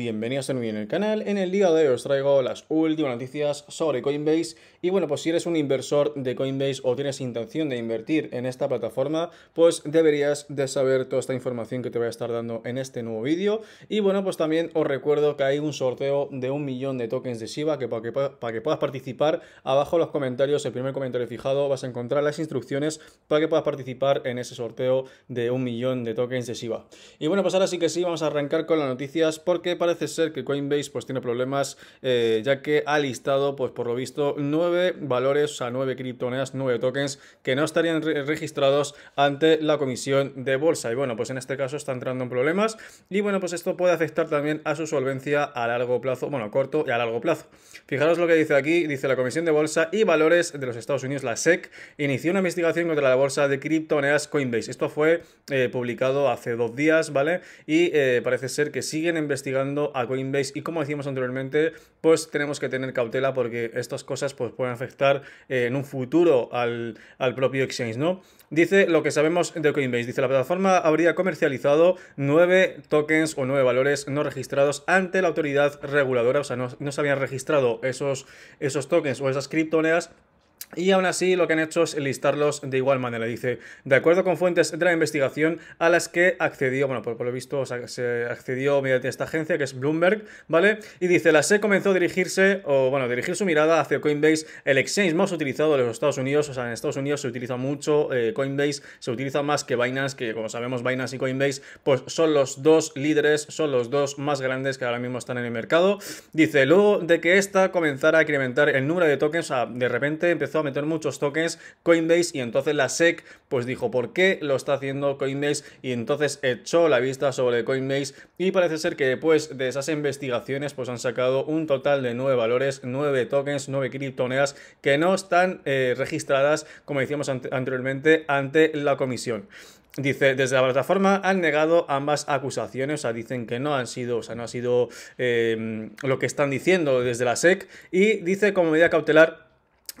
Bienvenidos a mi en el canal. En el día de hoy os traigo las últimas noticias sobre Coinbase. Y bueno, pues si eres un inversor de Coinbase o tienes intención de invertir en esta plataforma, pues deberías de saber toda esta información que te voy a estar dando en este nuevo vídeo. Y bueno, pues también os recuerdo que hay un sorteo de un millón de tokens de Shiba que para que, para que puedas participar, abajo en los comentarios, el primer comentario fijado, vas a encontrar las instrucciones para que puedas participar en ese sorteo de un millón de tokens de Shiba. Y bueno, pues ahora sí que sí, vamos a arrancar con las noticias porque para parece ser que Coinbase pues tiene problemas eh, ya que ha listado pues por lo visto nueve valores, o sea, nueve criptomonedas, nueve tokens que no estarían registrados ante la comisión de bolsa. Y bueno, pues en este caso está entrando en problemas y bueno, pues esto puede afectar también a su solvencia a largo plazo, bueno, a corto y a largo plazo. Fijaros lo que dice aquí, dice la comisión de bolsa y valores de los Estados Unidos, la SEC, inició una investigación contra la bolsa de criptomonedas Coinbase. Esto fue eh, publicado hace dos días, ¿vale? Y eh, parece ser que siguen investigando a Coinbase y como decíamos anteriormente, pues tenemos que tener cautela porque estas cosas pues, pueden afectar eh, en un futuro al, propio exchange, ¿no? Dice lo que sabemos de Coinbase. Dice la plataforma habría comercializado nueve tokens o nueve valores no registrados ante la autoridad reguladora. O sea, no, no se habían registrado esos, esos tokens o esas criptomonedas y aún así lo que han hecho es listarlos de igual manera. Dice, de acuerdo con fuentes de la investigación a las que accedió, bueno, por, lo visto se accedió mediante esta agencia que es Bloomberg, ¿vale? Y dice, la SE comenzó a dirigirse, o bueno, dirigir su mirada hacia Coinbase, el exchange más utilizado de los Estados Unidos, o sea, en Estados Unidos se utiliza mucho eh, Coinbase, se utiliza más que Binance, que como sabemos Binance y Coinbase, pues son los dos líderes, son los dos más grandes que ahora mismo están en el mercado. Dice, luego de que esta comenzara a incrementar el número de tokens, de repente empezó meter muchos tokens Coinbase y entonces la SEC pues dijo por qué lo está haciendo Coinbase y entonces echó la vista sobre Coinbase y parece ser que después de esas investigaciones pues han sacado un total de nueve valores, nueve tokens, nueve criptomonedas que no están eh, registradas como decíamos anteriormente ante la comisión. Dice, desde la plataforma han negado ambas acusaciones, o sea, dicen que no han sido, o sea, no ha sido eh, lo que están diciendo desde la SEC y dice como medida cautelar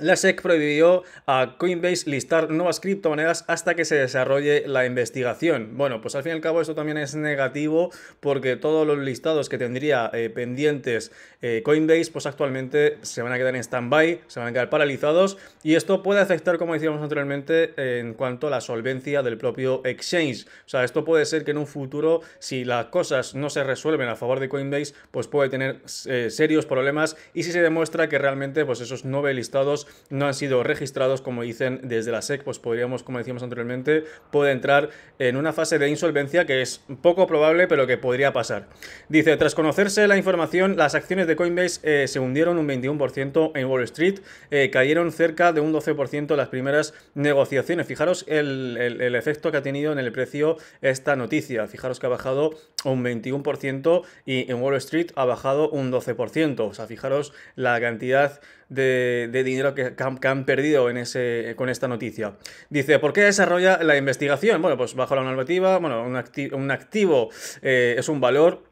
la SEC prohibió a Coinbase listar nuevas criptomonedas hasta que se desarrolle la investigación. Bueno, pues al fin y al cabo esto también es negativo porque todos los listados que tendría eh, pendientes eh, Coinbase pues actualmente se van a quedar en stand-by, se van a quedar paralizados y esto puede afectar, como decíamos anteriormente, en cuanto a la solvencia del propio exchange. O sea, esto puede ser que en un futuro, si las cosas no se resuelven a favor de Coinbase, pues puede tener eh, serios problemas y si se demuestra que realmente pues esos nueve listados no han sido registrados, como dicen desde la SEC, pues podríamos, como decíamos anteriormente, puede entrar en una fase de insolvencia que es poco probable, pero que podría pasar. Dice, tras conocerse la información, las acciones de Coinbase eh, se hundieron un 21% en Wall Street, eh, cayeron cerca de un 12% las primeras negociaciones. Fijaros el, efecto que ha tenido en el precio esta noticia. Fijaros que ha bajado un 21% y en Wall Street ha bajado un 12%. O sea, fijaros la cantidad de, de dinero que que, han, perdido con esta noticia. Dice, ¿por qué desarrolla la investigación? Bueno, pues bajo la normativa, bueno, un, activo eh, es un valor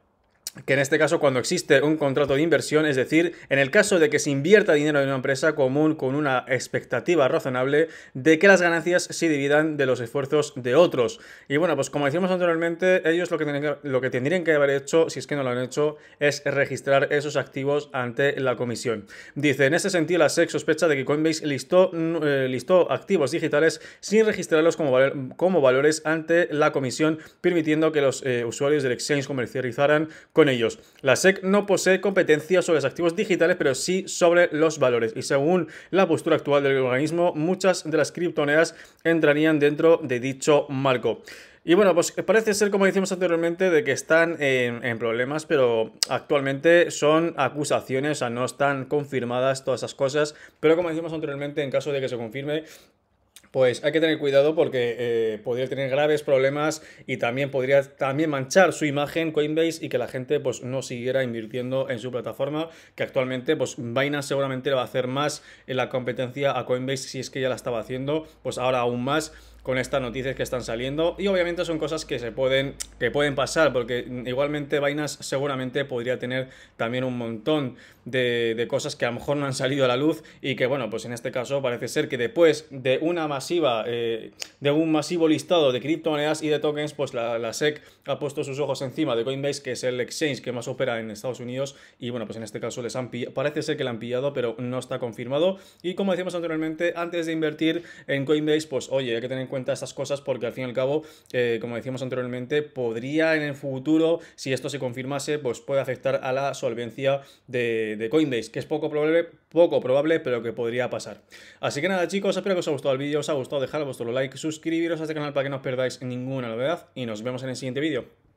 que en este caso cuando existe un contrato de inversión, es decir, en el caso de que se invierta dinero en una empresa común con una expectativa razonable de que las ganancias se dividan de los esfuerzos de otros. Y bueno, pues como decíamos anteriormente, ellos lo que, tienen lo que tendrían que haber hecho, si es que no lo han hecho, es registrar esos activos ante la comisión. Dice, en este sentido, la SEC sospecha de que Coinbase listó, mm, eh, listó activos digitales sin registrarlos como, como valores ante la comisión, permitiendo que los eh, usuarios del exchange comercializaran con ellos. La SEC no posee competencia sobre los activos digitales, pero sí sobre los valores. Y según la postura actual del organismo, muchas de las criptomonedas entrarían dentro de dicho marco. Y bueno, pues parece ser, como decimos anteriormente, de que están en, problemas, pero actualmente son acusaciones, o sea, no están confirmadas todas esas cosas, pero como decimos anteriormente, en caso de que se confirme, pues hay que tener cuidado porque eh, podría tener graves problemas y también podría también manchar su imagen Coinbase y que la gente pues no siguiera invirtiendo en su plataforma que actualmente pues Binance seguramente le va a hacer más en la competencia a Coinbase si es que ya la estaba haciendo pues ahora aún más con estas noticias que están saliendo. Y obviamente son cosas que se pueden, que pueden pasar, porque igualmente vainas seguramente podría tener también un montón de, cosas que a lo mejor no han salido a la luz y que, bueno, pues en este caso parece ser que después de una masiva, eh, de un masivo listado de criptomonedas y de tokens, pues la, SEC ha puesto sus ojos encima de Coinbase, que es el exchange que más opera en Estados Unidos. Y bueno, pues en este caso les han parece ser que la han pillado, pero no está confirmado. Y como decimos anteriormente, antes de invertir en Coinbase, pues oye, hay que tener en cuenta estas cosas porque al fin y al cabo, eh, como decíamos anteriormente, podría en el futuro, si esto se confirmase, pues puede afectar a la solvencia de, de Coinbase, que es poco probable, poco probable, pero que podría pasar. Así que nada chicos, espero que os haya gustado el vídeo, os ha gustado dejar vuestro like, suscribiros a este canal para que no os perdáis ninguna novedad y nos vemos en el siguiente vídeo.